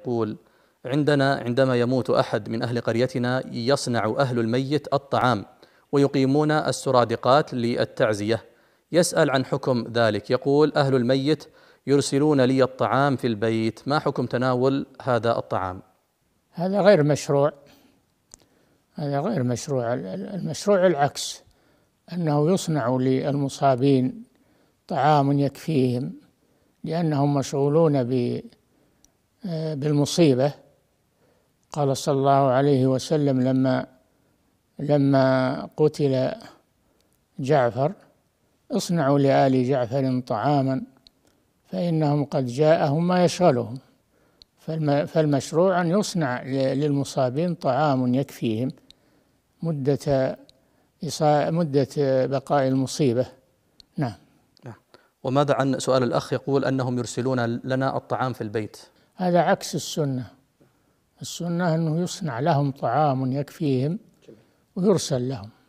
يقول عندنا عندما يموت احد من اهل قريتنا يصنع اهل الميت الطعام ويقيمون السرادقات للتعزيه يسال عن حكم ذلك يقول اهل الميت يرسلون لي الطعام في البيت ما حكم تناول هذا الطعام هذا غير مشروع هذا غير مشروع المشروع العكس انه يصنع للمصابين طعام يكفيهم لانهم مشغولون ب بالمصيبة قال صلى الله عليه وسلم لما لما قتل جعفر اصنعوا لآل جعفر طعاما فإنهم قد جاءهم ما يشغلهم فالمشروع أن يصنع للمصابين طعام يكفيهم مدة مدة بقاء المصيبة نعم. نعم وماذا عن سؤال الأخ يقول أنهم يرسلون لنا الطعام في البيت هذا عكس السنة السنة أنه يصنع لهم طعام يكفيهم ويرسل لهم